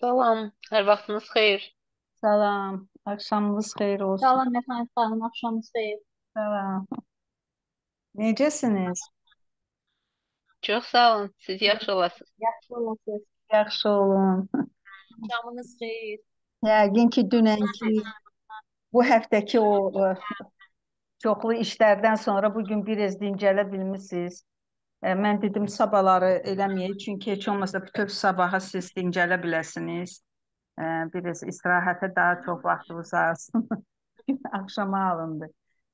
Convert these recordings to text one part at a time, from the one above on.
Salam, her vaxtınız xeyir. Salam, axşamınız xeyir olsun. Salam Mətnə xanım, axşamınız xeyir. Salam. Necəsiniz? Çox sağ olun. Siz yaxşı olasınız. Yaxşı olasınız. Yaxşı olun. Axşamınız xeyir. Yəqin ki, dünənki bu həftəki o ə, e, çoxlu işlərdən sonra bu gün bir az dincələ bilmisiniz. Ə, e, Mən dedim sabahları eləməyək, çünki heç olmasa bütöv sabaha siz dincələ biləsiniz biliriz istirahətə daha çox vaxtımız alsın. Axşama alındı.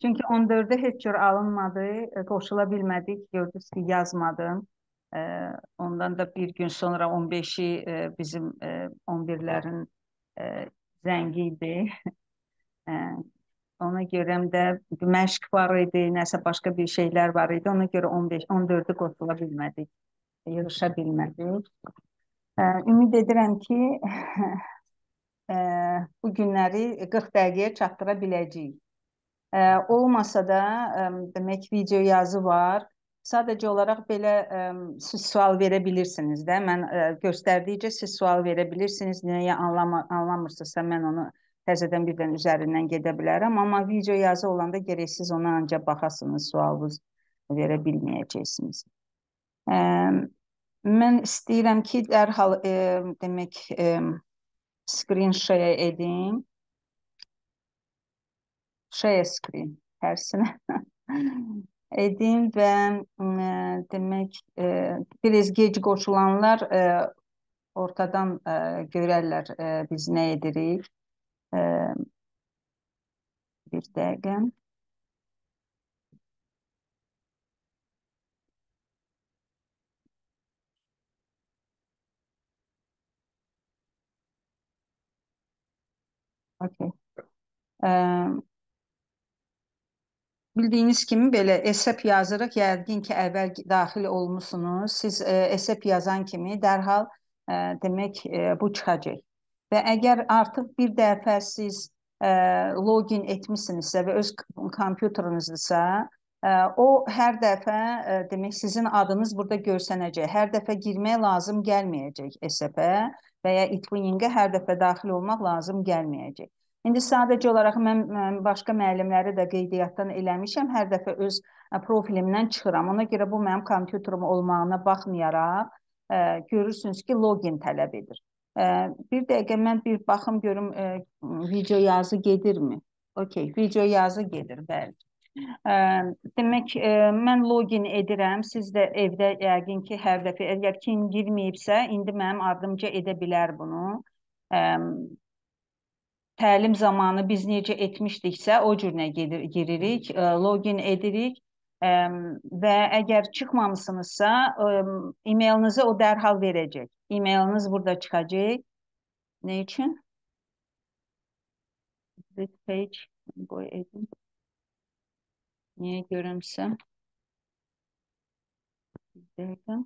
Çünki 14-də heç cür alınmadı, e, qoşula bilmədik. Gördünüz ki, yazmadım. Ondan da bir gün sonra 15-i e, bizim 11-lərin e, zəngi idi. Ona görə də məşq var idi, nəsə başqa bir şeylər var idi. Ona görə 15 14-ü qoşula bilmədik, yığışa bilmədik. Ümid edirəm ki, bu günləri 40 dəqiqəyə çatdıra biləcəyik. Olmasa da demək video yazı var. Sadəcə olaraq belə ə, siz sual verə bilirsiniz də. Mən ə, e, göstərdikcə siz sual verə bilirsiniz. Nəyə anlama, anlamırsınızsa mən onu təzədən birdən üzərindən gedə bilərəm, amma video yazı olanda gərək siz ona ancaq baxasınız, sualınız verə bilməyəcəksiniz. Ə, mən istəyirəm ki, dərhal ə, demək ə, Screen share edim. Share screen tərsinə. edim və ə, e, demək, ə, e, biraz gec qoşulanlar ə, e, ortadan ə, görərlər ə, biz nə edirik. Ə, bir dəqiqə. Okay. Ə, Bildiyiniz kimi belə esep yazırıq. Yəqin ki, əvvəl daxil olmusunuz. Siz e, esep yazan kimi dərhal e, demək e, bu çıxacaq. Və əgər artıq bir dəfə siz e, login etmisinizsə və öz kompüterinizdirsə, e, o hər dəfə e, demək sizin adınız burada görsənəcək. Hər dəfə girmək lazım gəlməyəcək esepə. E, və ya itwinninqə hər dəfə daxil olmaq lazım gəlməyəcək. İndi sadəcə olaraq mən başqa müəllimləri də qeydiyyatdan eləmişəm. Hər dəfə öz profilimdən çıxıram. Ona görə bu mənim kompüterim olmağına baxmayaraq, ə, görürsünüz ki, login tələb edir. Ə, bir dəqiqə mən bir baxım görüm ə, video yazı gedirmi? Okay, video yazı gedir, bəli. Ə, demək, ə, mən login edirəm. Siz də evdə yəqin ki, hər dəfə əgər kim girməyibsə, indi mənim ardımca edə bilər bunu. Ə, təlim zamanı biz necə etmişdiksə, o cürnə gedir, giririk, ə, login edirik. Ə, və əgər çıxmamısınızsa, e-mailınızı o dərhal verəcək. E-mailiniz burada çıxacaq. Nə üçün? This page, qoy edim. Niyə görəmsə? Bir dəqiqə.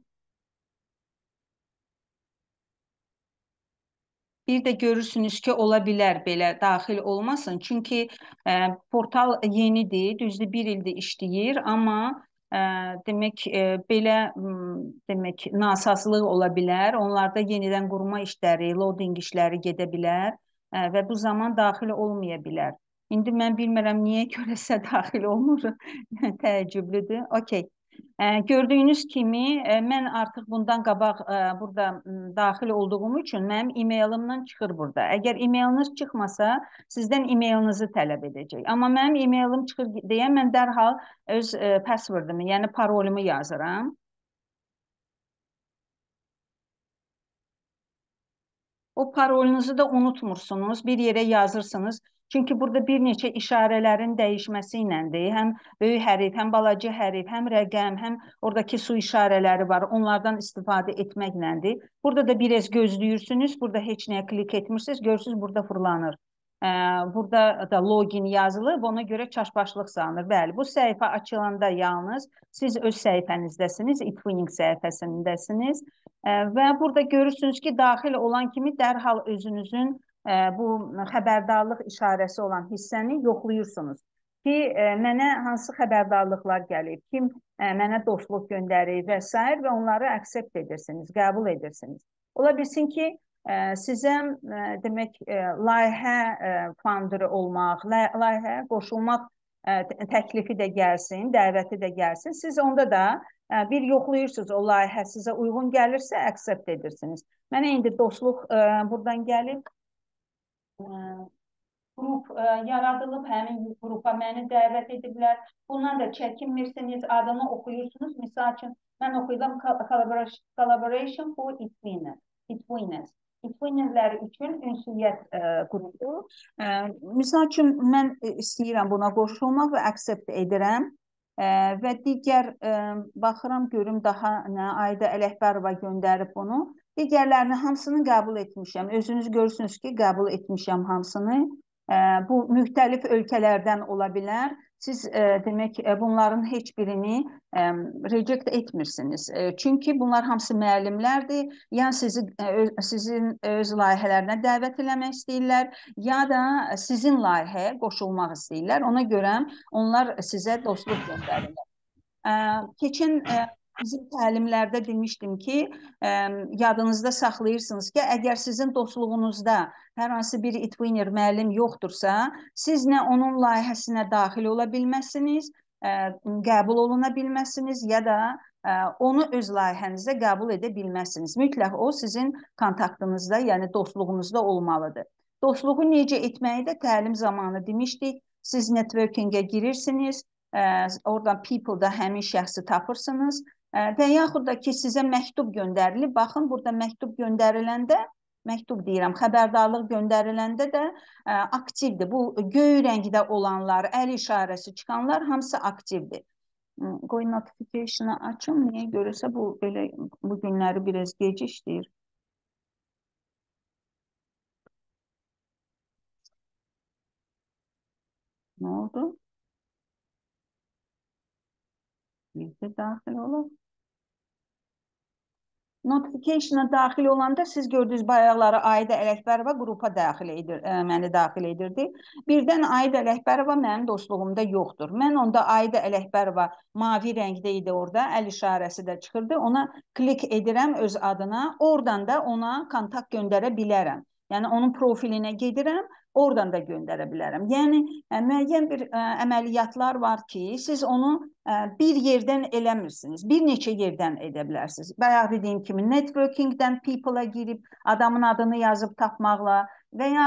Bir də görürsünüz ki, ola bilər belə daxil olmasın. Çünki ə, e, portal yenidir, düzdür 1 ildir işləyir, amma ə, e, demək ə, e, belə demək nasazlıq ola bilər. Onlarda yenidən qurma işləri, loading işləri gedə bilər ə, və bu zaman daxil olmaya bilər. İndi mən bilmirəm niyə görəsə daxil olmur. Təəccüblüdür. Okay. Gördüyünüz kimi mən artıq bundan qabaq burada daxil olduğum üçün mənim e-mailimdən çıxır burada. Əgər e-mailiniz çıxmasa, sizdən e-mailinizi tələb edəcək. Amma mənim e-mailim çıxır deyə mən dərhal öz passwordımı, yəni parolumu yazıram. O parolunuzu da unutmursunuz, bir yerə yazırsınız. Çünki burada bir neçə işarələrin dəyişməsi iləndir. Həm böyük hərf, həm balaca hərf, həm rəqəm, həm oradakı su işarələri var. Onlardan istifadə etməklədir. Burada da biraz gözləyirsiniz. Burada heç nəyə klik etmirsiniz. Görürsüz burada fırlanır. Burada da login yazılıb, ona görə çaşbaşlıq salınır. Bəli, bu səhifə açılanda yalnız siz öz səhifənizdəsiniz, eTwinning səhifəsindəsiniz və burada görürsünüz ki, daxil olan kimi dərhal özünüzün bu xəbərdarlıq işarəsi olan hissəni yoxlayırsunuz ki, mənə hansı xəbərdarlıqlar gəlib, kim mənə dostluq göndərir və s. və onları aksept edirsiniz, qəbul edirsiniz. Ola bilsin ki, sizə demək layihə founderi olmaq, layihəyə qoşulmaq təklifi də gəlsin, dəvəti də gəlsin. Siz onda da bir yoxlayırsınız o layihə sizə uyğun gəlirsə accept edirsiniz. Mənə indi dostluq burdan gəlib, qrup ə, yaradılıb, həmin qrupa məni dəvət ediblər. Bundan da çəkinmirsiniz, adını oxuyursunuz. Məsəl üçün mən oxuyuram collaboration for Itwinners. Itwinners. Itwinnerslər üçün ünsiyyət ə, qrupu. Ə, məsəl üçün mən istəyirəm buna qoşulmaq və accept edirəm və digər baxıram görüm daha nə Ayda Ələkbərova göndərib bunu. Digərlərini hamısını qəbul etmişəm. Özünüz görürsünüz ki, qəbul etmişəm hamısını. Bu müxtəlif ölkələrdən ola bilər siz e, demək e, bunların heç birini e, reject etmirsiniz. E, çünki bunlar hamısı müəllimlərdir. Ya sizi e, öz, sizin öz layihələrinə dəvət eləmək istəyirlər, ya da sizin layihəyə qoşulmaq istəyirlər. Ona görə onlar sizə dostluq göndərirlər. Ə, e, keçin ə, e, bizim təlimlərdə demişdim ki, ə, ehm, yadınızda saxlayırsınız ki, əgər sizin dostluğunuzda hər hansı bir itwinner müəllim yoxdursa, siz nə onun layihəsinə daxil ola bilməsiniz, ə, ehm, qəbul oluna bilməsiniz ya da ə, ehm, onu öz layihənizə qəbul edə bilməsiniz. Mütləq o sizin kontaktınızda, yəni dostluğunuzda olmalıdır. Dostluğu necə etməyi də təlim zamanı demişdik. Siz networkingə girirsiniz, ə, oradan people-da həmin şəxsi tapırsınız Və yaxud da ki, sizə məktub göndərilib, baxın burada məktub göndəriləndə məktub deyirəm, xəbərdarlıq göndəriləndə də ə, aktivdir. Bu göy rəngdə olanlar, əl işarəsi çıxanlar hamısı aktivdir. Qoy notification-ı açım, niyə görəsə bu belə bu günləri biraz gec işləyir. Nə oldu? Bir də daxil olaq notification-a daxil olanda siz gördünüz bayaqları Aidə Ələkbərova qrupa daxil edir, ə, e, məni daxil edirdi. Birdən Aidə Ələkbərova mənim dostluğumda yoxdur. Mən onda Aidə Ələkbərova mavi rəngdə idi orada, əl işarəsi də çıxırdı. Ona klik edirəm öz adına, oradan da ona kontakt göndərə bilərəm. Yəni onun profilinə gedirəm, oradan da göndərə bilərəm. Yəni e, müəyyən bir ə, e, əməliyyatlar var ki, siz onu ə, e, bir yerdən eləmirsiniz. Bir neçə yerdən edə bilərsiniz. Bayaq dediyim kimi networking-dən people-a girib adamın adını yazıb tapmaqla və ya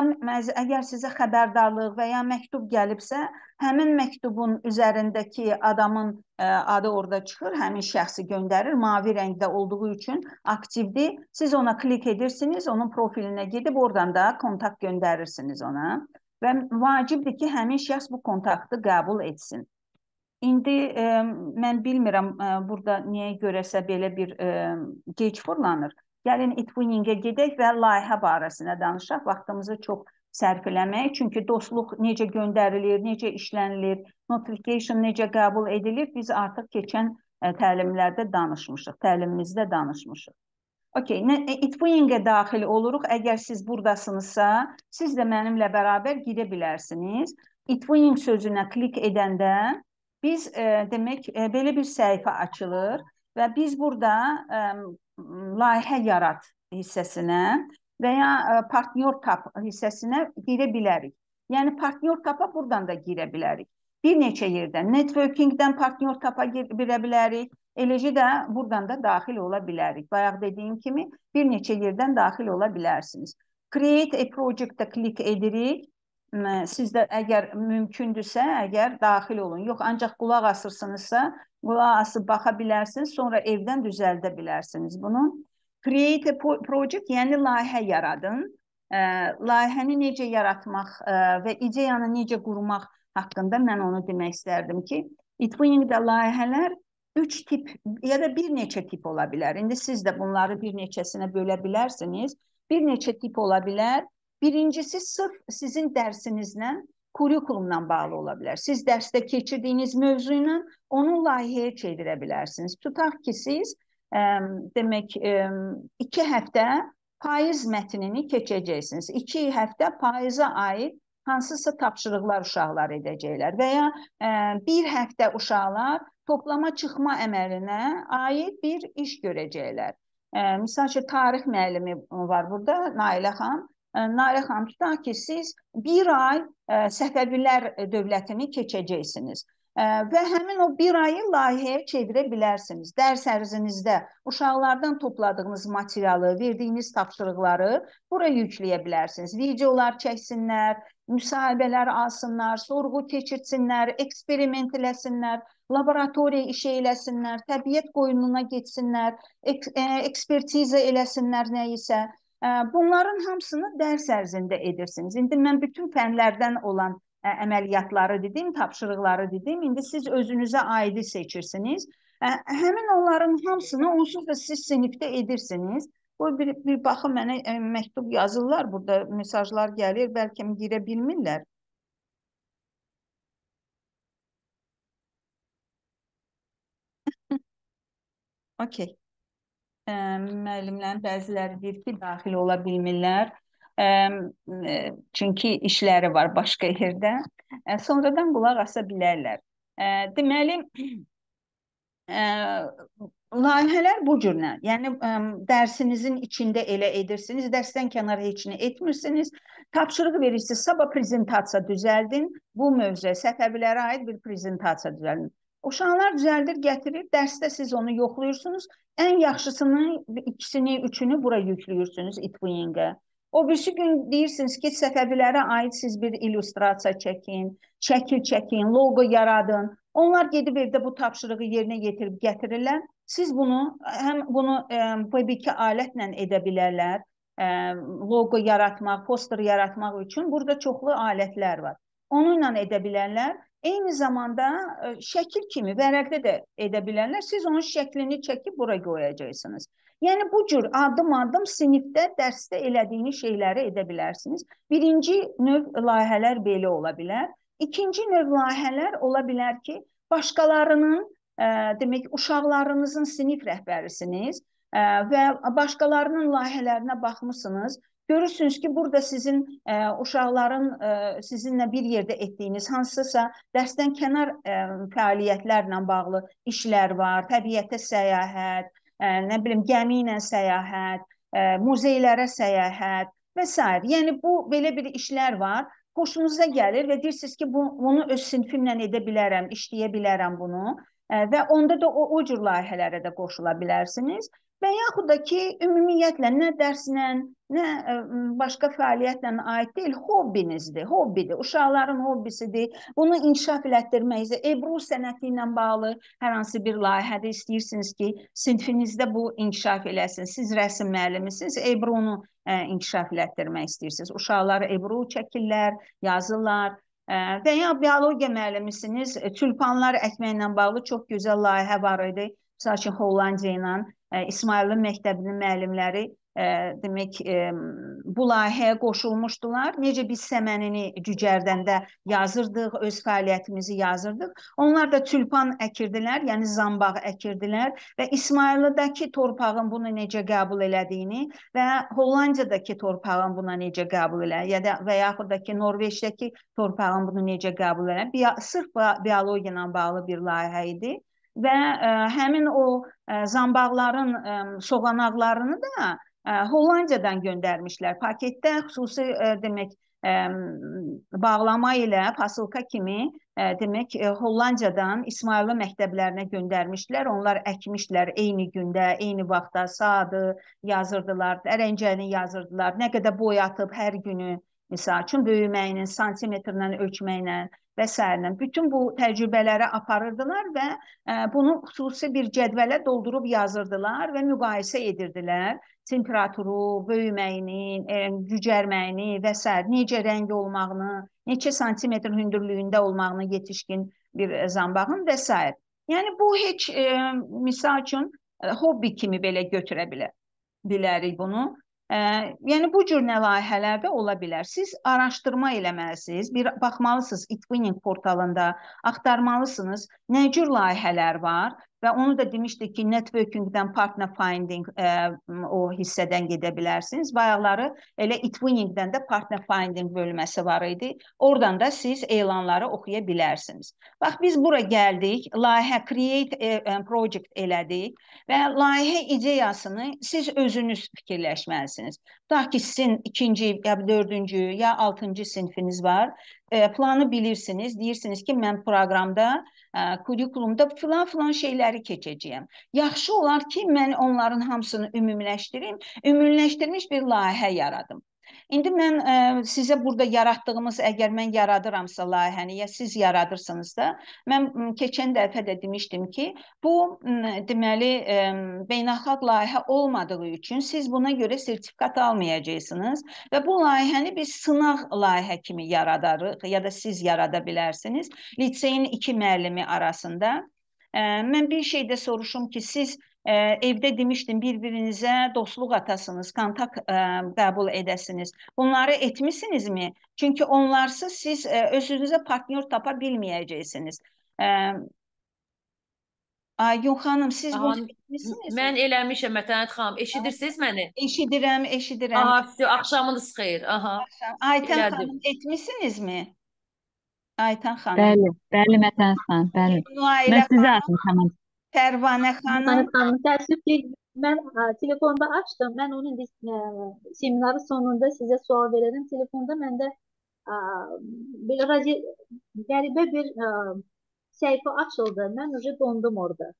əgər sizə xəbərdarlıq və ya məktub gəlibsə, həmin məktubun üzərindəki adamın ə, e, adı orada çıxır, həmin şəxsi göndərir. Mavi rəngdə olduğu üçün aktivdir. Siz ona klik edirsiniz, onun profilinə gedib oradan da kontakt göndərirsiniz ona və vacibdir ki, həmin şəxs bu kontaktı qəbul etsin. İndi ə, e, mən bilmirəm ə, e, burada niyə görəsə belə bir ə, gec fırlanır. Gəlin itwiningə gedək və layihə barəsində danışaq. Vaxtımızı çox sərf eləmək. Çünki dostluq necə göndərilir, necə işlənilir, notification necə qəbul edilir, biz artıq keçən ə, e, təlimlərdə danışmışıq, təlimimizdə danışmışıq. Okay, e, itwiningə daxil oluruq. Əgər siz burdasınızsa, siz də mənimlə bərabər gedə bilərsiniz. Itwining sözünə klik edəndə biz ə, e, demək ə, belə bir səhifə açılır və biz burada ə, layihə yarat hissəsinə və ya e, partnyor tap hissəsinə girə bilərik. Yəni partnyor tapa buradan da girə bilərik. Bir neçə yerdən networkingdən partnyor tapa girə bilərik. Eləcə də buradan da daxil ola bilərik. Bayaq dediyim kimi bir neçə yerdən daxil ola bilərsiniz. Create a project-də klik edirik siz də əgər mümkündürsə, əgər daxil olun. Yox, ancaq qulaq asırsınızsa, qulaq asıb baxa bilərsiniz, sonra evdən düzəldə bilərsiniz bunu. Create a project, yəni layihə yaradın. Ə, layihəni necə yaratmaq ə, və ideyanı necə qurmaq haqqında mən onu demək istərdim ki, itwinning-də layihələr 3 tip ya da bir neçə tip ola bilər. İndi siz də bunları bir neçəsinə bölə bilərsiniz. Bir neçə tip ola bilər. Birincisi sırf sizin dərsinizlə, kurikulumla bağlı ola bilər. Siz dərsdə keçirdiyiniz mövzu ilə onu layihəyə çevirə bilərsiniz. Tutaq ki, siz ə, demək 2 həftə payız mətnini keçəcəksiniz. 2 həftə payıza aid hansısa tapşırıqlar uşaqlar edəcəklər və ya ə, bir həftə uşaqlar toplama çıxma əməlinə aid bir iş görəcəklər. Ə, misal üçün tarix müəllimi var burada Nailə xan Nailə xanım, tutaq ki, siz bir ay Səfəvilər dövlətini keçəcəksiniz və həmin o bir ayı layihəyə çevirə bilərsiniz. Dərs ərzinizdə uşaqlardan topladığınız materialı, verdiyiniz tapşırıqları bura yükləyə bilərsiniz. Videolar çəksinlər, müsahibələr alsınlar, sorğu keçirsinlər, eksperiment eləsinlər, laboratoriya işi eləsinlər, təbiət qoyununa getsinlər, ek e ekspertiza eləsinlər nə isə. Bunların hamısını dərs ərzində edirsiniz. İndi mən bütün fənlərdən olan əməliyyatları dedim, tapşırıqları dedim. İndi siz özünüzə aidi seçirsiniz. Həmin onların hamısını onsuz da siz sinifdə edirsiniz. Bu bir, bir baxın mənə məktub yazırlar, burada mesajlar gəlir, bəlkə girə bilmirlər. Okey ə, müəllimlərin bəziləri deyir ki, daxil ola bilmirlər. Ə, çünki işləri var başqa yerdə. Ə, sonradan qulaq asa bilərlər. Ə, deməli ə, layihələr bu cürlə, yəni ə, dərsinizin içində elə edirsiniz, dərsdən kənar heç nə etmirsiniz. Tapşırıq verirsiniz, sabah prezentasiya düzəldin. Bu mövzuya səfəvilərə aid bir prezentasiya düzəldin. Uşaqlar düzəldir, gətirir, dərsdə siz onu yoxluyursunuz. Ən yaxşısının ikisini, üçünü bura yüklüyürsünüz itwinqə. O birisi gün deyirsiniz ki, səfəvilərə aid siz bir illüstrasiya çəkin, şəkil çəkin, loqo yaradın. Onlar gedib evdə bu tapşırığı yerinə yetirib gətirirlər. Siz bunu həm bunu BB2 alətlə edə bilərlər. Ə, loqo yaratmaq, poster yaratmaq üçün burada çoxlu alətlər var. Onunla edə bilərlər Eyni zamanda ə, e, şəkil kimi vərəqdə də edə bilərlər. Siz onun şəklini çəkib bura qoyacaqsınız. Yəni bu cür addım-addım sinifdə, dərsdə elədiyiniz şeyləri edə bilərsiniz. Birinci növ layihələr belə ola bilər. İkinci növ layihələr ola bilər ki, başqalarının, ə, e, demək, uşaqlarınızın sinif rəhbərisiniz ə, e, və başqalarının layihələrinə baxmısınız Görürsünüz ki, burada sizin e, uşaqların e, sizinlə bir yerdə etdiyiniz hansısa dərsdən kənar e, fəaliyyətlərlə bağlı işlər var. Təbiətə səyahət, e, nə bilim, gəmi ilə səyahət, e, muzeylərə səyahət və s. Yəni bu belə bir işlər var. Xoşunuza gəlir və deyirsiniz ki, bu bunu öz sinfimlə edə bilərəm, işləyə bilərəm bunu e, və onda da o, o cür layihələrə də qoşula bilərsiniz və yaxud da ki, ümumiyyətlə nə dərslə, nə e, başqa fəaliyyətlə aid deyil, hobbinizdir, hobbidir, uşaqların hobbisidir. Bunu inkişaf elətdirməyinizə, ebru sənəti ilə bağlı hər hansı bir layihədə istəyirsiniz ki, sinifinizdə bu inkişaf eləsin. Siz rəsm müəllimisiniz, ebrunu ə, e, inkişaf elətdirmək istəyirsiniz. Uşaqlar ebru çəkirlər, yazırlar, e, və ya biologiya müəllimisiniz, tülpanlar əkməklə bağlı çox gözəl layihə var idi. Məsəl üçün Hollandiya ilə İsmailin məktəbinin müəllimləri demək bu layihəyə qoşulmuşdular. Necə biz səmənini cücərdəndə yazırdıq, öz fəaliyyətimizi yazırdıq. Onlar da tülpan əkirdilər, yəni zambaq əkirdilər və İsmailidəki torpağın bunu necə qəbul elədiyini və Hollandiyadakı torpağın buna necə qəbul elədiyini, ya da və yaxud da ki Norveçdəki torpağın bunu necə qəbul elədiyini, biya sırf biologiya ilə bağlı bir layihə idi və ə, e, həmin o ə, e, zambaqların ə, e, soğanaqlarını da ə, Hollandiyadan göndərmişlər. Paketdə xüsusi ə, demək ə, bağlama ilə pasılka kimi ə, demək ə, Hollandiyadan İsmayıllı məktəblərinə göndərmişdilər. Onlar əkmişdilər eyni gündə, eyni vaxtda saatı yazırdılar, dərəncəni yazırdılar. Nə qədər boy atıb hər günü misal üçün böyüməyinin, santimetrlə ölçməklə və s. Bütün bu təcrübələrə aparırdılar və e, bunu xüsusi bir cədvələ doldurub yazırdılar və müqayisə edirdilər temperaturu, böyüməyini, cücərməyini e, və s. necə rəng olmağını, neçə santimetr hündürlüyündə olmağını yetişkin bir zambağın və s. Yəni bu heç e, misal üçün e, hobbi kimi belə götürə bilər bilərik bunu Yəni bu cür layihələr də ola bilər. Siz araşdırma eləməlisiniz, bir baxmalısınız Itwinning portalında, axtarmalısınız nə cür layihələr var Və onu da demişdik ki, networking-dən partner finding ə, e, o hissədən gedə bilərsiniz. Bayaqları elə it winning-dən də partner finding bölməsi var idi. Oradan da siz elanları oxuya bilərsiniz. Bax biz bura gəldik, layihə create a e, e, project elədik və layihə ideyasını siz özünüz fikirləşməlisiniz. Tutaq ki, sizin 2-ci, ya 4-cü, ya 6-cı sinifiniz var e, planı bilirsiniz. Deyirsiniz ki, mən proqramda, e, kurikulumda filan-filan şeyləri keçəcəyəm. Yaxşı olar ki, mən onların hamısını ümumiləşdirim, ümumiləşdirmiş bir layihə yaradım. İndi mən ə, e, sizə burada yaratdığımız, əgər mən yaradıramsa layihəni, ya siz yaradırsınız da, mən keçən dəfə də demişdim ki, bu deməli ə, e, beynəlxalq layihə olmadığı üçün siz buna görə sertifikat almayacaqsınız və bu layihəni biz sınaq layihə kimi yaradarıq ya da siz yarada bilərsiniz liseyin iki müəllimi arasında. Ə, e, mən bir şey də soruşum ki, siz e, evdə demişdim bir-birinizə dostluq atasınız, kontakt e, qəbul edəsiniz. Bunları etmisinizmi? Çünki onlarsız siz e, özünüzə partnyor tapa bilməyəcəksiniz. E, Ayun xanım, siz Aha, bunu etmisiniz? Mən eləmişəm Mətənət xanım. Eşidirsiniz məni? Eşidirəm, eşidirəm. Aha, axşamınız xeyir. Aha. Aytən xanım, etmisinizmi? Aytən xanım. Bəli, bəli Mətən xanım, bəli. Mən sizə atmışam. Pərvanə xanım. Xanım, təəssüf ki, mən ə, e, telefonda açdım. Mən onun ə, e, seminarı sonunda sizə sual verərəm. Telefonda məndə ə, belə qəribə bir ə, e, səhifə açıldı. Mən уже dondum orada.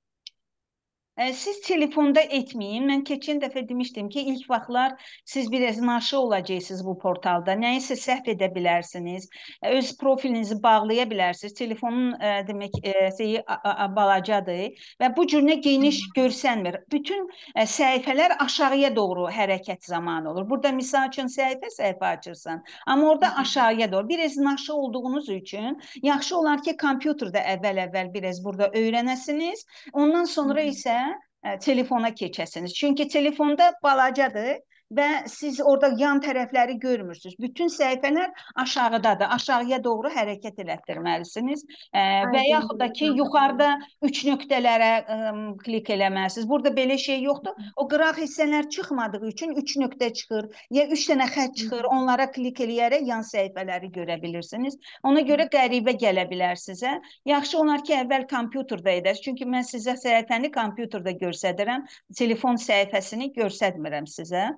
E, siz telefonda etməyin. Mən keçən dəfə demişdim ki, ilk vaxtlar siz biraz naşı olacaqsınız bu portalda. Nəyisə səhv edə bilərsiniz. E, öz profilinizi bağlaya bilərsiniz. Telefonun ə, e, demək ə, şeyi balacadır və bu cür nə geniş görsənmir. Bütün ə, səhifələr aşağıya doğru hərəkət zamanı olur. Burada misal üçün səhifə səhifə açırsan, amma orada aşağıya doğru biraz naşı olduğunuz üçün yaxşı olar ki, kompüterdə əvvəl-əvvəl biraz burada öyrənəsiniz. Ondan sonra isə E, telefona keçəsiniz. Çünki telefonda balacadır və siz orada yan tərəfləri görmürsüz. Bütün səhifələr aşağıdadır. Aşağıya doğru hərəkət elətdirməlisiniz ə, və yaxud da ki, yuxarıda 3 nöqtələrə ə, klik eləməlisiniz. Burada belə şey yoxdur. O qıraq hissələr çıxmadığı üçün 3 nöqtə çıxır, ya 3 dənə xətt çıxır. Onlara klik eləyərək yan səhifələri görə bilirsiniz. Ona görə qəribə gələ bilər sizə. Yaxşı olar ki, əvvəl kompüterdə edəsiz. Çünki mən sizə səhifəni kompüterdə göstərirəm, telefon səhifəsini göstərmirəm sizə.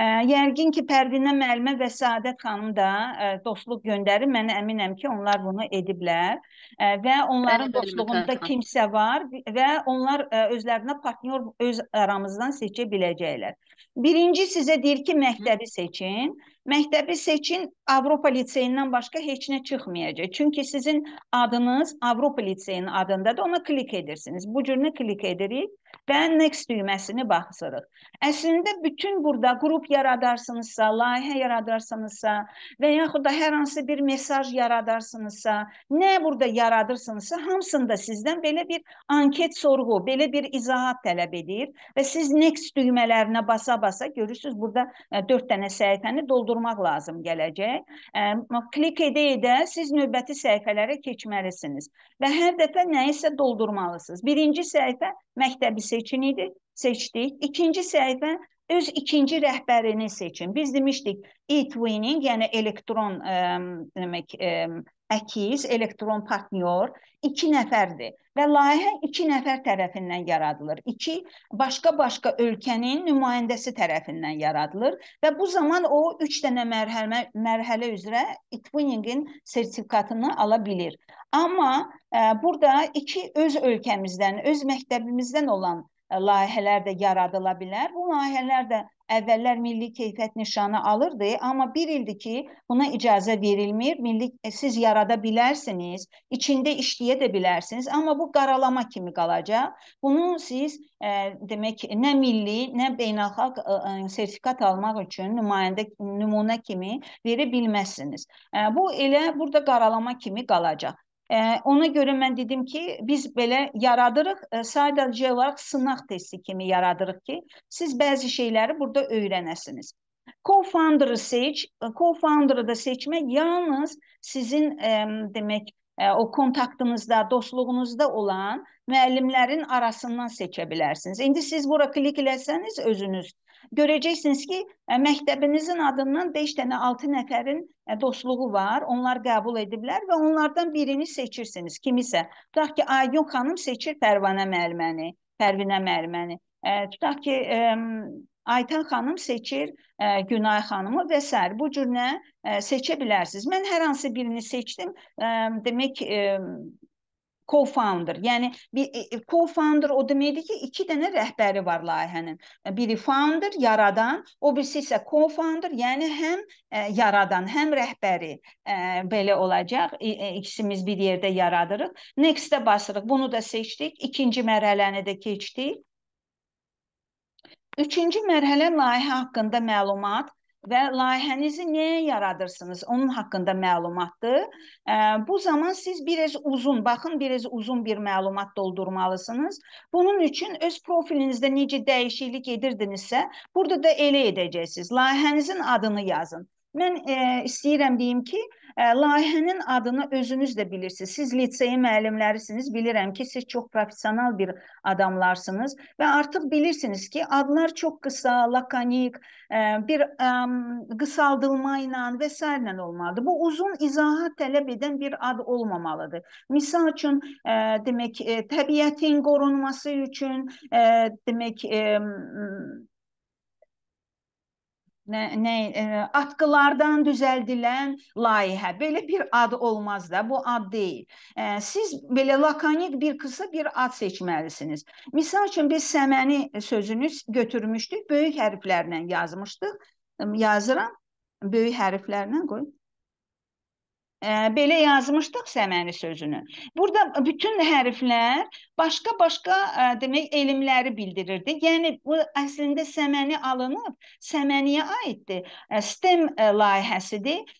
Ə, yəqin ki, Pərvinə müəllimə və Səadət xanım da ə, e, dostluq göndərir. Mən əminəm ki, onlar bunu ediblər ə, e, və onların Bəli, dostluğunda hə. kimsə var və onlar ə, e, özlərinə partnyor öz aramızdan seçə biləcəklər. Birinci sizə deyir ki, məktəbi seçin. Məktəbi seçin, Avropa liseyindən başqa heç nə çıxmayacaq. Çünki sizin adınız Avropa liseyinin adındadır. Ona klik edirsiniz. Bu cür nə klik edirik? və next düyməsini basırıq. Əslində bütün burada qrup yaradarsınızsa, layihə yaradarsınızsa və yaxud da hər hansı bir mesaj yaradarsınızsa, nə burada yaradırsınızsa, hamısında sizdən belə bir anket sorğu, belə bir izahat tələb edir və siz next düymələrinə basa-basa görürsüz burada 4 e, dənə səhifəni doldurmaq lazım gələcək. E, klik edə-edə siz növbəti səhifələrə keçməlisiniz və hər dəfə nəyisə doldurmalısınız. Birinci səhifə məktəbi seçinidir, seçdik. İkinci səhifə öz ikinci rəhbərini seçin. Biz demişdik e-twinning, yəni elektron ə, demək ə, əkiz elektron partnyor 2 nəfərdir və layihə 2 nəfər tərəfindən yaradılır. 2 başqa-başqa ölkənin nümayəndəsi tərəfindən yaradılır və bu zaman o 3 dənə mərhələ mərhələ üzrə e-twinning-in sertifikatını ala bilir. Amma ə, e, burada 2 öz ölkəmizdən, öz məktəbimizdən olan E, layihələr də yaradıla bilər. Bu layihələr də əvvəllər milli keyfiyyət nişanı alırdı, amma 1 ildir ki, buna icazə verilmir. Milli e, siz yarada bilərsiniz, içində işləyə də bilərsiniz, amma bu qaralama kimi qalacaq. Bunu siz ə, e, demək nə milli, nə beynəlxalq ə, ə, sertifikat almaq üçün nümayəndə nümunə kimi verə bilməzsiniz. Ə, bu elə burada qaralama kimi qalacaq. Ə, ona görə mən dedim ki, biz belə yaradırıq, ə, sadəcə olaraq sınaq testi kimi yaradırıq ki, siz bəzi şeyləri burada öyrənəsiniz. Co-founder'ı seç, e, co-founder'ı da seçmək yalnız sizin ə, demək ə, e, o kontaktınızda, dostluğunuzda olan müəllimlərin arasından seçə bilərsiniz. İndi siz bura klik eləsəniz özünüz görəcəksiniz ki, e, məktəbinizin adından 5 dənə 6 nəfərin e, dostluğu var. Onlar qəbul ediblər və onlardan birini seçirsiniz kimisə. Tutaq ki, Aygün xanım seçir Pərvanə müəlliməni, Pərvinə müəlliməni. E, tutaq ki, Aytan xanım seçir Günay xanımı və s. bu cür nə seçə bilərsiniz. Mən hər hansı birini seçdim. Demək co-founder. Yəni e, e, co-founder o deməkdir ki, 2 dənə rəhbəri var layihənin. Biri founder, yaradan, o birisi isə co-founder, yəni həm e, yaradan, həm rəhbəri belə olacaq. İkisimiz bir yerdə yaradırıq. Next-ə basırıq. Bunu da seçdik. İkinci mərhələni də keçdik. Üçüncü mərhələ layihə haqqında məlumat, və layihənizi nəyə yaradırsınız? Onun haqqında məlumatdır. Bu zaman siz bir az uzun, baxın bir az uzun bir məlumat doldurmalısınız. Bunun üçün öz profilinizdə necə dəyişiklik edirsinizsə, burada da elə edəcəksiniz. Layihənizin adını yazın. Mən e, istəyirəm deyim ki, e, layihənin adını özünüz də bilirsiniz. Siz liseyin müəllimlərisiniz. Bilirəm ki, siz çox professional bir adamlarsınız və artıq bilirsiniz ki, adlar çox qısa, lakonik, e, bir e, qısaldılma ilə və s. ilə olmalıdır. Bu uzun izahat tələb edən bir ad olmamalıdır. Məsəl üçün, e, demək, e, təbiətin qorunması üçün, e, demək, e, nə, nə ə, e, atqılardan düzəldilən layihə. Belə bir ad olmaz da, bu ad deyil. Ə, e, siz belə lakonik bir qısa bir ad seçməlisiniz. Məsəl üçün biz səməni sözünü götürmüşdük, böyük hərflərlə yazmışdıq. E, yazıram böyük hərflərlə qoy belə yazmışdıq səməni sözünü. Burada bütün hərflər başqa-başqa e, demək elmləri bildirirdi. Yəni bu əslində səməni alınıb, səməniyə aiddir. E, STEM e, layihəsidir.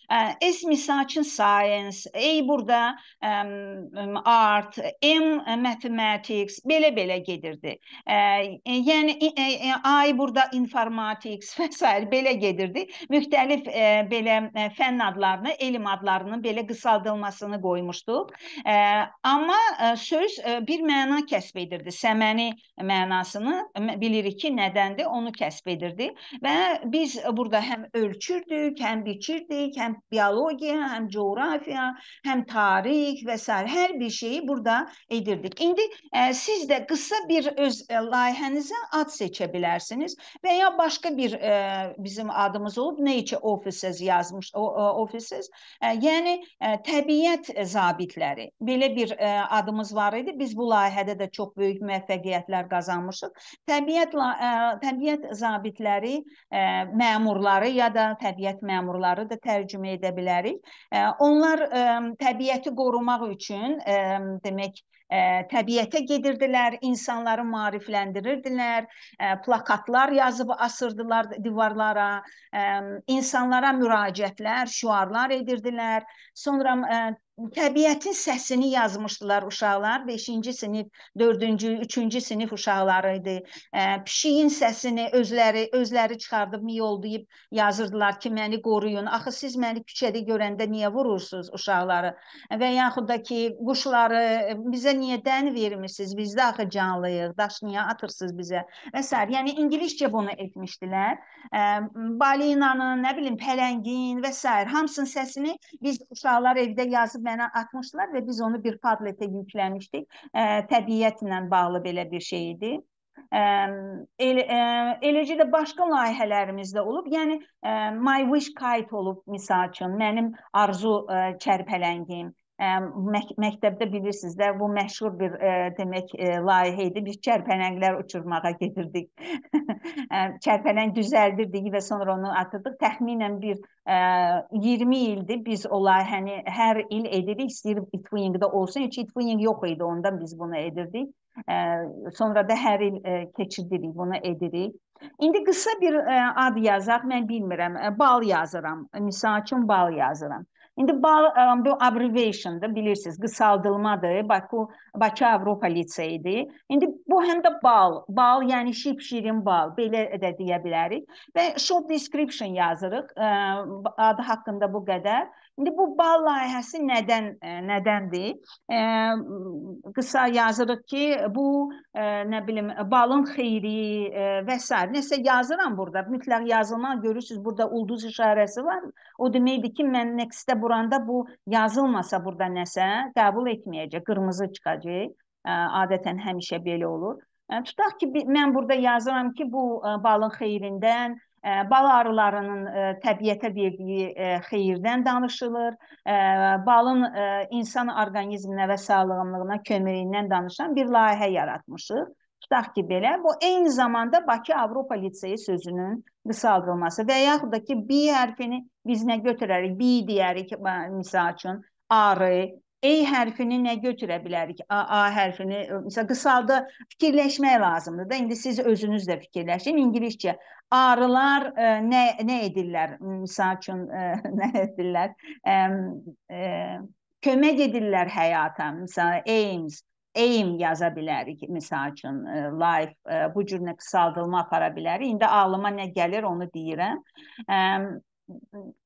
S Misaçın Science, A burada art, M mathematics belə-belə gedirdi. Yəni I burada informatics və s. belə gedirdi. Müxtəlif belə fənn adlarını, elm adlarının belə qısaldılmasını qoymuşduq. Amma söz bir məna məna kəsb edirdi. Səməni mənasını bilirik ki, nədəndir? Onu kəsb edirdi və biz burada həm ölçürdük, həm biçirdik, həm biologiya, həm coğrafiya, həm tarix və s. hər bir şeyi burada edirdik. İndi ə, e, siz də qısa bir öz ə, e, layihənizə ad seçə bilərsiniz və ya başqa bir ə, e, bizim adımız olub Nature Offices yazmış o, o Offices, ə, yəni ə, təbiət zabitləri. Belə bir ə, adımız var idi. Biz bu layihə sahədə də çox böyük müvəffəqiyyətlər qazanmışıq. Təbiət ə, təbiət zabitləri, ə, məmurları ya da təbiət məmurları da tərcümə edə bilərik. Ə, onlar ə, təbiəti qorumaq üçün ə, demək ə, təbiətə gedirdilər, insanları maarifləndirirdilər, ə, plakatlar yazıb asırdılar divarlara, ə, insanlara müraciətlər, şüarlar edirdilər. Sonra ə, təbiətin səsini yazmışdılar uşaqlar. 5-ci sinif, 4-cü, 3-cü sinif uşaqları idi. E, pişiyin səsini özləri özləri çıxardıb miyoldayıb yazırdılar ki, məni qoruyun. Axı siz məni küçədə görəndə niyə vurursunuz uşaqları? Və yaxud da ki, quşları bizə niyə dən vermirsiniz? Biz də axı canlıyıq. Daş niyə atırsınız bizə? Və s. Yəni ingiliscə bunu etmişdilər. E, balinanın, nə bilim, pələngin və s. hamısının səsini biz uşaqlar evdə yazıb mənə atmışdılar və biz onu bir padletə yükləmişdik. Ə, təbiətlə bağlı belə bir şey idi. Ə, el, ə, eləcə də başqa layihələrimiz də olub. Yəni ə, My Wish Kite olub misal üçün, mənim arzu ə, çərpələngim mək məktəbdə bilirsiniz də bu məşhur bir ə, e, demək ə, e, layihə idi. Biz çərpələnglər uçurmağa gedirdik. Çərpələng düzəldirdik və sonra onu atırdıq. Təxminən bir ə, e, 20 ildir biz o layihəni hər il edirik. İstəyir Itwing-də olsun. Heç Itwing yox idi. Ondan biz bunu edirdik. Ə, sonra da hər il ə, keçirdirik, bunu edirik. İndi qısa bir ə, ad yazaq. Mən bilmirəm. Ə, bal yazıram. Misal üçün bal yazıram. İndi bu abbreviation da bilirsiniz, qısaldılmadır. Baku Bakı Avropa liseyidir. İndi Bu həm də bal, bal, yəni şipşirin bal, belə də deyə bilərik. Və short description yazırıq. E, adı haqqında bu qədər. İndi bu bal layihəsi nədən e, nədəndir? E, qısa yazırıq ki, bu e, nə bilim balın xeyri e, və s. Nəsə yazıram burada. Mütləq yazılmalı. Görürsüz burada ulduz işarəsi var. O deməkdir ki, mən nextdə buranda bu yazılmasa burada nəsə qəbul etməyəcək, qırmızı çıxacaq. Adətən həmişə belə olur. Tutaq ki, mən burada yazıram ki, bu balın xeyrindən, bal arılarının təbiətə verdiyi xeyirdən danışılır. Balın insan orqanizminə və sağlamlığına köməyindən danışan bir layihə yaratmışıq. Tutaq ki, belə. Bu eyni zamanda Bakı Avropa Liseyi sözünün qısaldılması və yaxud da ki, B hərfini biz nə götürərik? B deyərik misal üçün arı, E hərfini nə götürə bilərik? A, A hərfini, e, məsələn, qısalda fikirləşmək lazımdır da. İndi siz özünüz də fikirləşin. İngiliscə arılar ə, e, nə nə edirlər? Məsəl üçün ə, e, nə edirlər? Ə, ə, kömək edirlər həyata. Məsələn, aims aim yaza bilərik misal üçün life bu cür nə qısaldılma apara bilərik. İndi ağlıma nə gəlir onu deyirəm. Ə,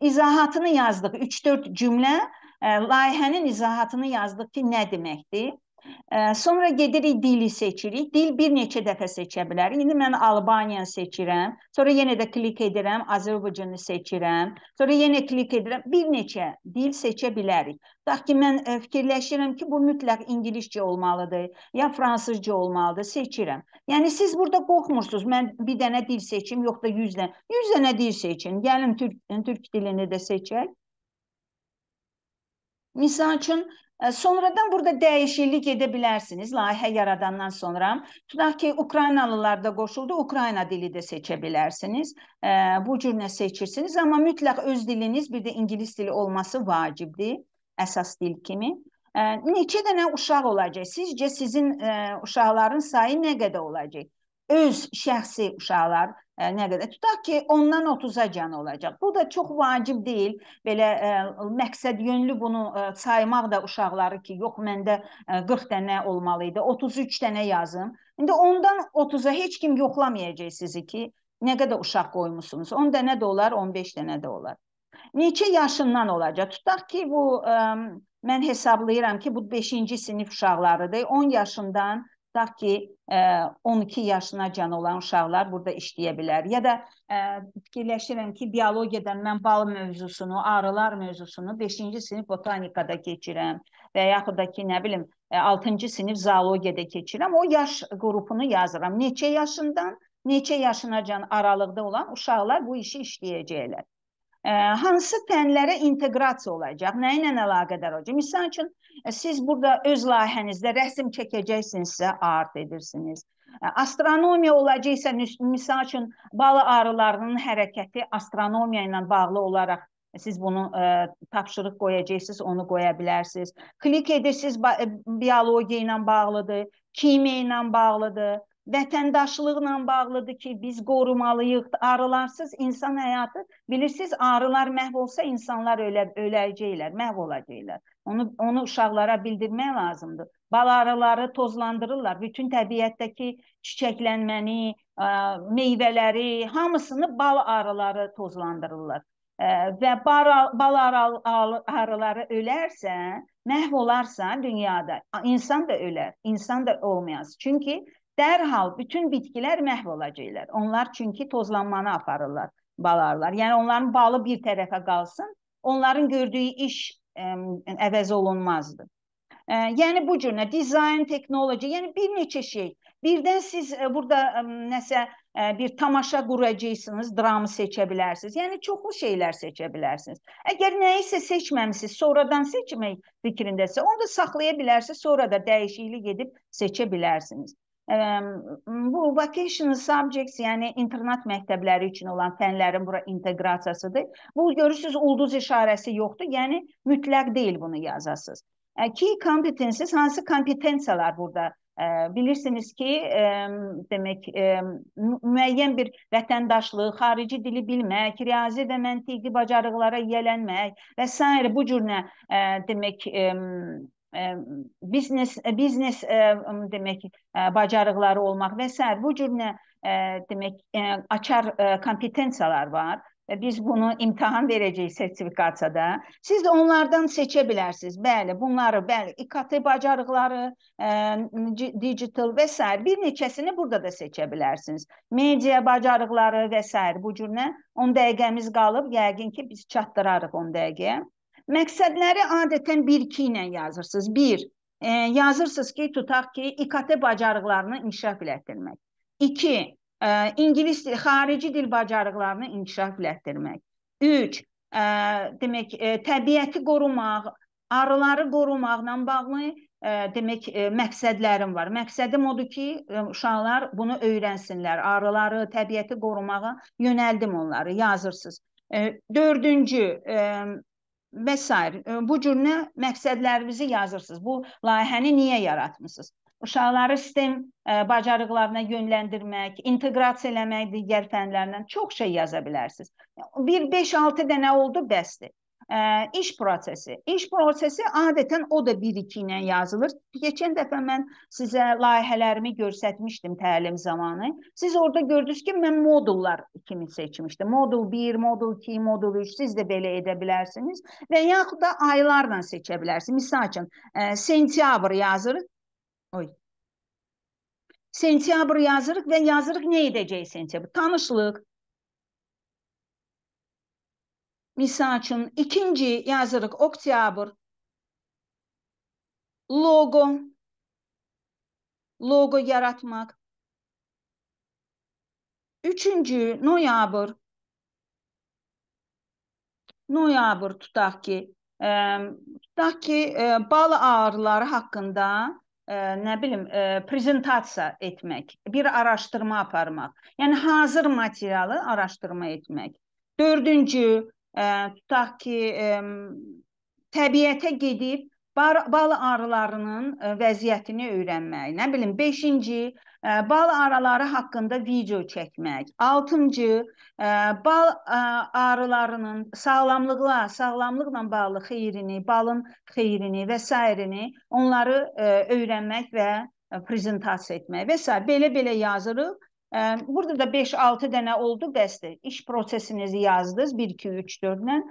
izahatını yazdıq 3-4 cümlə Layihənin izahatını yazdıq ki, nə deməkdir? Sonra gedirik dili seçirik. Dil bir neçə dəfə seçə bilərik. İndi mən Albaniya seçirəm. Sonra yenə də klik edirəm, Azərbaycanı seçirəm. Sonra yenə klik edirəm. Bir neçə dil seçə bilərik. Tutaq ki, mən e, fikirləşirəm ki, bu mütləq ingiliscə olmalıdır, ya fransızca olmalıdır, seçirəm. Yəni siz burada qorxmursunuz. Mən bir dənə dil seçim, yox da 100 dənə. 100 dənə dil seçin. Gəlin türk türk dilini də seçək. Misal üçün, e, Sonradan burada dəyişiklik edə bilərsiniz layihə yaradandan sonra. Tutaq ki, Ukraynalılar da qoşuldu, Ukrayna dili də seçə bilərsiniz. E, bu cür nə seçirsiniz, amma mütləq öz diliniz bir də ingilis dili olması vacibdir, əsas dil kimi. E, neçə dənə uşaq olacaq? Sizcə sizin uşaqların sayı nə qədər olacaq? öz şəxsi uşaqlar ə, e, nə qədər tutaq ki, ondan 30-a can olacaq. Bu da çox vacib deyil. Belə ə, e, məqsəd yönlü bunu ə, e, saymaq da uşaqları ki, yox məndə ə, 40 dənə olmalı idi, 33 dənə yazım. İndi ondan 30-a heç kim yoxlamayacaq sizi ki, nə qədər uşaq qoymusunuz. 10 dənə də olar, 15 dənə də olar. Neçə yaşından olacaq? Tutaq ki, bu ə, mən hesablayıram ki, bu 5-ci sinif uşaqlarıdır. 10 yaşından tutaq ki, 12 e, yaşınacan olan uşaqlar burada işləyə bilər. Ya da e, fikirləşirəm ki, biologiyadan mən bal mövzusunu, arılar mövzusunu 5-ci sinif botanikada keçirəm və yaxud da ki, nə bilim, 6-cı e, sinif zoologiyada keçirəm. O yaş qrupunu yazıram. Neçə yaşından neçə yaşınacan aralıqda olan uşaqlar bu işi işləyəcəklər hansı fənlərə inteqrasiya olacaq, nə ilə əlaqədar olacaq? Məsəl üçün e, siz burada öz layihənizdə rəsm çəkəcəksinizsə, art edirsiniz. E, astronomiya olacaqsa, məsəl üçün bal arılarının hərəkəti astronomiya ilə bağlı olaraq siz bunu ə, e, tapşırıq qoyacaqsınız, onu qoya bilərsiniz. Klik edirsiniz, bi biologiya ilə bağlıdır, kimya ilə bağlıdır, vətəndaşlıqla bağlıdır ki, biz qorumalıyıq. Arılarsız insan həyatı, bilirsiniz, arılar məhv olsa insanlar ölə öləcəklər, məhv olacaqlar. Onu onu uşaqlara bildirmək lazımdır. Bal arıları tozlandırırlar. Bütün təbiətdəki çiçəklənməni, ə, meyvələri, hamısını bal arıları tozlandırırlar. Ə, e, və bal, bal arıları ölərsə, məhv olarsa dünyada insan da ölər, insan da olmayaz. Çünki dərhal bütün bitkilər məhv olacaqlar. Onlar çünki tozlanmanı aparırlar, balarlar. Yəni onların balı bir tərəfə qalsın, onların gördüyü iş ə, əvəz olunmazdı. Ə, e, yəni bu cür nə dizayn, texnologiya, yəni bir neçə şey. Birdən siz ə, e, burada ə, nəsə ə, e, bir tamaşa quracaqsınız, dramı seçə bilərsiniz. Yəni çoxlu şeylər seçə bilərsiniz. Əgər nəyisə seçməmisiniz, sonradan seçmək fikrindəsə, onu da saxlaya bilərsiniz, sonra da dəyişiklik edib seçə bilərsiniz bu vocational subjects, yəni internat məktəbləri üçün olan fənlərin bura inteqrasiyasıdır. Bu görürsüz ulduz işarəsi yoxdur, yəni mütləq deyil bunu yazasınız. E, key competencies hansı kompetensiyalar burada e, bilirsiniz ki, demək müəyyən bir vətəndaşlıq, xarici dili bilmək, riyazi və məntiqi bacarıqlara yiyələnmək və s. bu cür nə e, demək biznes biznes demək bacarıqları olmaq və s. bu cür nə demək açar kompetensiyalar var biz bunu imtahan verəcəyik sertifikasiyada. Siz də onlardan seçə bilərsiniz. Bəli, bunları, bəli, İKT bacarıqları, ə, digital və s. bir neçəsini burada da seçə bilərsiniz. Media bacarıqları və s. bu cür nə 10 dəqiqəmiz qalıb, yəqin ki, biz çatdırarıq 10 dəqiqəyə. Məqsədləri adətən 1-2 ilə yazırsınız. 1. E, yazırsınız ki, tutaq ki, İKT bacarıqlarını inkişaf elətdirmək. 2. E, ingilis dil, xarici dil bacarıqlarını inkişaf elətdirmək. 3. E, demək, e, təbiəti qorumaq, arıları qorumaqla bağlı ə, e, demək ə, e, məqsədlərim var. Məqsədim odur ki, ə, e, uşaqlar bunu öyrənsinlər. Arıları, təbiəti qorumağa yönəldim onları. Yazırsınız. Ə, dördüncü, ə, və s. bu cür nə məqsədlərinizi yazırsınız. Bu layihəni niyə yaratmısınız? Uşaqları sistem bacarıqlarına yönləndirmək, inteqrasiya eləmək digər fənlərlə çox şey yaza bilərsiniz. Bir 5-6 dənə oldu, bəsdir. Ə, iş prosesi. İş prosesi adətən o da 1-2 ilə yazılır. Keçən dəfə mən sizə layihələrimi göstərmişdim təlim zamanı. Siz orada gördünüz ki, mən modullar kimi seçmişdim. Modul 1, modul 2, modul 3 siz də belə edə bilərsiniz və yaxud da aylarla seçə bilərsiniz. Məsəl üçün, ə, e, sentyabr yazırıq. Oy, Sentyabr yazırıq və yazırıq nə edəcək sentyabr? Tanışlıq, misal üçün ikinci yazırıq oktyabr. Logo. Logo yaratmaq. Üçüncü noyabr. Noyabr tutaq ki, ə, e, tutaq ki, ə, e, bal ağrıları haqqında ə, e, nə bilim, ə, prezentasiya etmək, bir araşdırma aparmaq. Yəni hazır materialı araşdırma etmək. Dördüncü ə, tutaq ki, ə, təbiətə gedib bal arılarının vəziyyətini öyrənmək, nə bilim 5-ci bal araları haqqında video çəkmək, 6-cı bal arılarının sağlamlıqla, sağlamlıqla bağlı xeyrini, balın xeyrini və s. onları öyrənmək və prezentasiya etmək və s. belə-belə yazırıq Burada da 5-6 dənə oldu qəsdi. İş prosesinizi yazdınız 1 2 3 4-dən.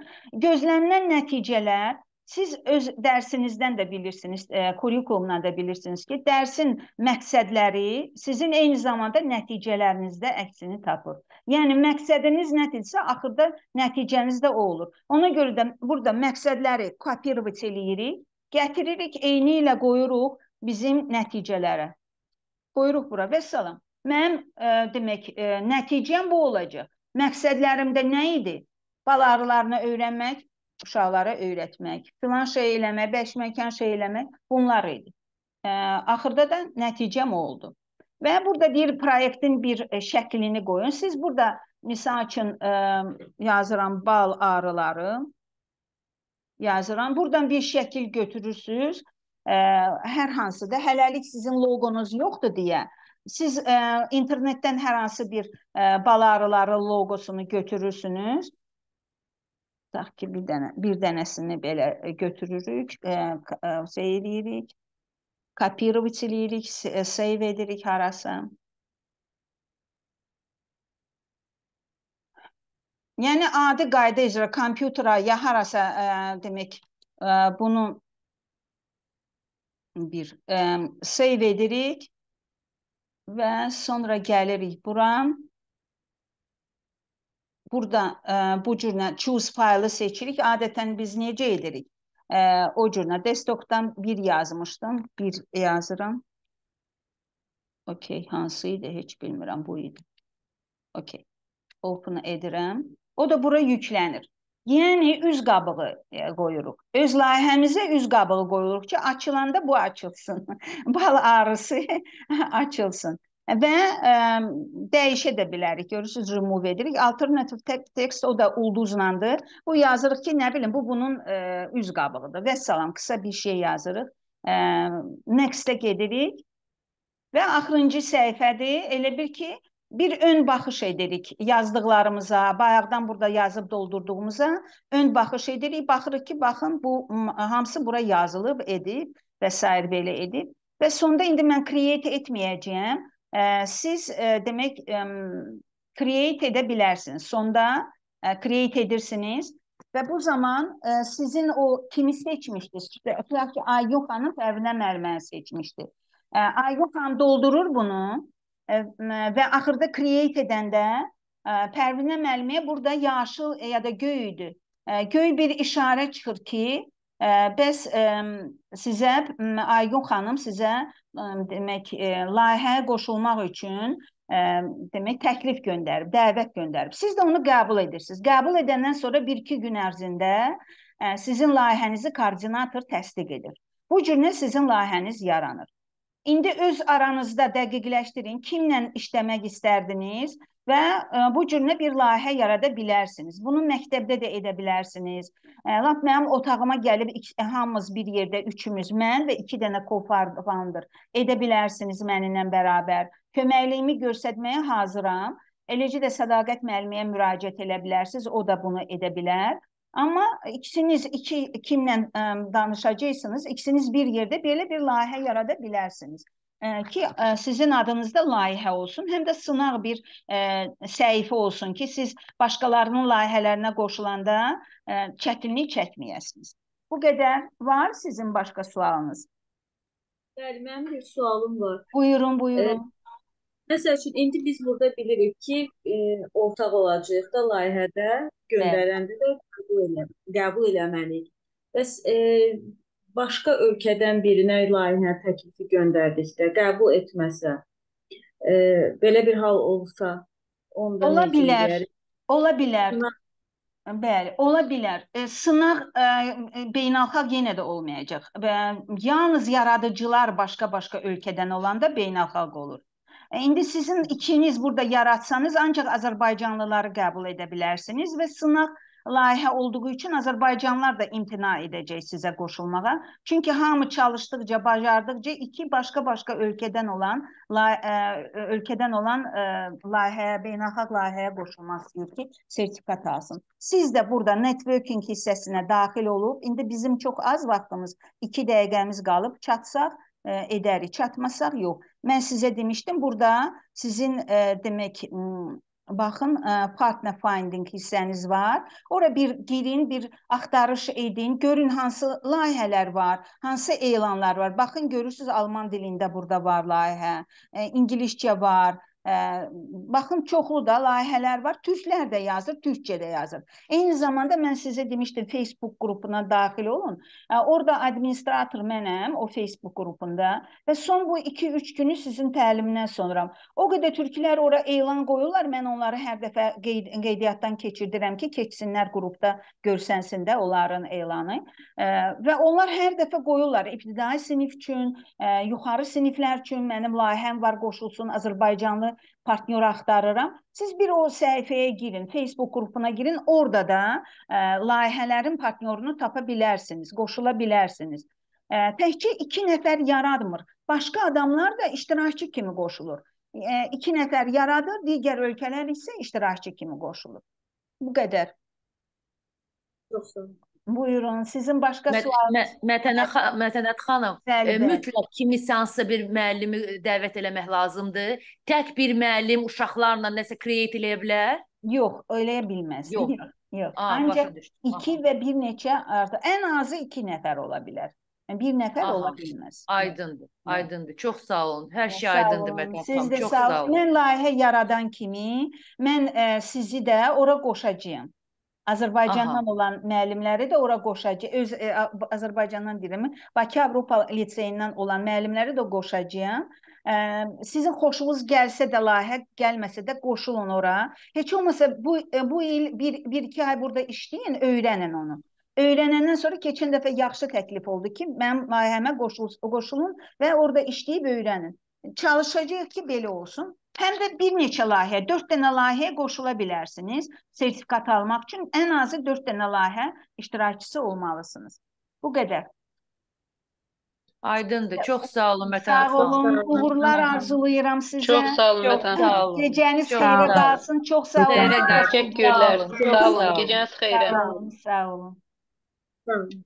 Gözlənilən nəticələr siz öz dərsinizdən də bilirsiniz, e, kurikulumdan da bilirsiniz ki, dərsin məqsədləri sizin eyni zamanda nəticələrinizdə əksini tapır. Yəni məqsədiniz nədirsə, axırda nəticəniz də o olur. Ona görə də burada məqsədləri kopirovat eləyirik, gətiririk, eyni ilə qoyuruq bizim nəticələrə. Qoyuruq bura. Vəssalam. Mənim ə, e, demək ə, e, nəticəm bu olacaq. Məqsədlərim də nə idi? Balarlarına öyrənmək, uşaqlara öyrətmək, filan şey eləmək, beş məkan şey eləmək bunlar idi. Ə, e, axırda da nəticəm oldu. Və burada deyir proyektin bir ə, şəklini qoyun. Siz burada misal üçün ə, yazıram bal arıları yazıram. Buradan bir şəkil götürürsüz. Ə, hər hansı da hələlik sizin loqonuz yoxdur deyə siz ə, e, internetdən hər hansı bir ə, e, bal arıları loqosunu götürürsünüz. Tutaq ki, bir dənə bir dənəsini belə götürürük, ə, e, ə, şey eləyirik. Copyright eləyirik, save edirik harasa. Yəni adi qayda üzrə kompüterə ya harasa ə, demək ə, bunu bir ə, save edirik və sonra gəlirik bura. Burada ə, e, bu cürlə choose faylı seçirik. Adətən biz necə edirik? Ə, e, o cürlə desktopdan bir yazmışdım. Bir yazıram. Okey, hansı idi? Heç bilmirəm. Bu idi. Okey. Open edirəm. O da bura yüklənir. Yəni üz qabığı e, qoyuruq. Öz layihəmizə üz qabığı qoyuruq ki, açılanda bu açılsın. Bal ağrısı açılsın və ə, dəyişə də bilərik. Görürsüz, remove edirik. Alternativ tek tekst o da ulduzlandır. Bu yazırıq ki, nə bilim, bu bunun ə, üz qabığıdır. Vəssalam, qısa bir şey yazırıq. Ə, next-ə gedirik. Və axırıncı səhifədir. Elə bil ki, bir ön baxış edirik yazdıqlarımıza, bayaqdan burada yazıb doldurduğumuza ön baxış edirik. Baxırıq ki, baxın bu hamısı bura yazılıb edib və sair belə edib. Və sonda indi mən create etməyəcəyəm e, siz e, demək e, create edə bilərsiniz. Sonda e, create edirsiniz və bu zaman e, sizin o kimi seçmişdiniz. Tutaq ki, Ayyuxanın Fərvinə Mərməni seçmişdi. E, Ayyuxan doldurur bunu e, və axırda create edəndə e, Pərvinə müəlliməyə burada yaşıl e, ya da göy idi. E, göy bir işarə çıxır ki, Bəs sizə Aygün xanım sizə demək e, layihəyə qoşulmaq üçün e, demək təklif göndərib, dəvət göndərib. Siz də onu qəbul edirsiniz. Qəbul edəndən sonra 1-2 gün ərzində e, sizin layihənizi koordinator təsdiq edir. Bu cür nə sizin layihəniz yaranır. İndi öz aranızda dəqiqləşdirin, kimlə işləmək istərdiniz və e, bu cürlə bir layihə yarada bilərsiniz. Bunu məktəbdə də edə bilərsiniz. E, lap mənim otağıma gəlib e, hamımız bir yerdə üçümüz, mən və 2 dənə co-founder edə bilərsiniz mənimlə bərabər. Köməkliyimi göstərməyə hazıram. Eləcə də sədaqət müəlliməyə müraciət edə bilərsiniz, o da bunu edə bilər. Amma ikisiniz iki kimlə ə, e, danışacaqsınız, ikisiniz bir yerdə belə bir layihə yarada bilərsiniz e, ki e, sizin adınızda layihə olsun, həm də sınaq bir ə, səhifə olsun ki, siz başqalarının layihələrinə qoşulanda ə, çətinlik çəkməyəsiniz. Bu qədər var sizin başqa sualınız? Bəli, mənim bir sualım var. Buyurun, buyurun. Ə Məsəl üçün indi biz burada bilirik ki, e, ortaq olacağıq da layihədə göndərəndə də qəbul elə qəbul eləməliyik. Bəs e, başqa ölkədən birinə layihə təklifi göndərdikdə qəbul etməsə, e, belə bir hal olsa, onda ola bilər. Deyərik? Ola bilər. Sınaq... Bəli, ola bilər. E, sınaq e, e, beynəlxalq yenə də olmayacaq. E, yalnız yaradıcılar başqa-başqa ölkədən olanda beynəlxalq olur. İndi sizin ikiniz burada yaratsanız ancaq Azərbaycanlıları qəbul edə bilərsiniz və sınaq layihə olduğu üçün Azərbaycanlılar da imtina edəcək sizə qoşulmağa. Çünki hamı çalışdıqca, bacardıqca iki başqa-başqa ölkədən olan ölkədən olan layihəyə, beynəlxalq layihəyə qoşulmaq istəyir ki, sertifikat alsın. Siz də burada networking hissəsinə daxil olub, indi bizim çox az vaxtımız, 2 dəqiqəmiz qalıb çatsaq edərik, çatmasaq yox. Mən sizə demişdim, burada sizin e, demək baxın e, partner finding hissəniz var. Ora bir girin, bir axtarış edin, görün hansı layihələr var, hansı elanlar var. Baxın görürsüz alman dilində burada var layihə, e, ingiliscə var, Baxın çoxlu da layihələr var. Türklər də yazır, türkcə də yazır. Eyni zamanda mən sizə demişdim Facebook qrupuna daxil olun. Orada administrator mənəm o Facebook qrupunda və son bu 2-3 günü sizin təlimdən sonra o qədər türklər ora elan qoyurlar. Mən onları hər dəfə qeyd qeydiyyatdan keçirdirəm ki, keçsinlər qrupda görsənsin də onların elanı. Və onlar hər dəfə qoyurlar ibtidai sinif üçün, yuxarı siniflər üçün mənim layihəm var qoşulsun Azərbaycanlı partnyor axtarıram. Siz bir o səhifəyə girin, Facebook qrupuna girin, orada da ə, e, layihələrin partnyorunu tapa bilərsiniz, qoşula bilərsiniz. Ə, e, təkcə 2 nəfər yaradmır. Başqa adamlar da iştirakçı kimi qoşulur. 2 e, nəfər yaradır, digər ölkələr isə iştirakçı kimi qoşulur. Bu qədər. Yoxsa Buyurun, sizin başqa Mə sualınız. Mə Mətənət, Mətənət xanım, Səlbə. E, mütləq kimi sansa bir müəllimi dəvət eləmək lazımdır. Tək bir müəllim uşaqlarla nəsə create eləyə bilər? Yox, eləyə bilməz. Yox. Yox. Yox. Aa, Ancaq 2 və bir neçə artıq ən azı 2 nəfər ola bilər. Yəni bir nəfər Aha, ola bilməz. Aydındır. Aydındır. Çox sağ olun. Hər şey aydındır Mətn xanım. Çox sağ olun. Mən layihə yaradan kimi mən ə, e, sizi də ora qoşacağam. Azərbaycandan Aha. olan müəllimləri də ora qoşacağıq. Öz e, Azərbaycandan deyirəm, Bakı Avropa liseyindən olan müəllimləri də qoşacağam. E, sizin xoşunuz gəlsə də layihə gəlməsə də qoşulun ora. Heç olmasa bu e, bu il 1 1-2 ay burada işləyin, öyrənin onu. Öyrənəndən sonra keçən dəfə yaxşı təklif oldu ki, mənim layihəmə qoşul, qoşulun və orada işləyib öyrənin çalışacağıq ki, belə olsun. Həm də bir neçə layihə, 4 dənə layihəyə qoşula bilərsiniz. Sertifikat almaq üçün ən azı 4 dənə layihə iştirakçısı olmalısınız. Bu qədər. Aydındır. Çox sağ olun Mətən. Sağ olun. Uğurlar arzulayıram sizə. Çox sağ olun Mətən. Sağ olun. Gecəniz xeyrə qalsın. Çox sağ olun. Təşəkkürlər. Sağ olun. Gecəniz xeyrə. Sağ olun. Sağ olun.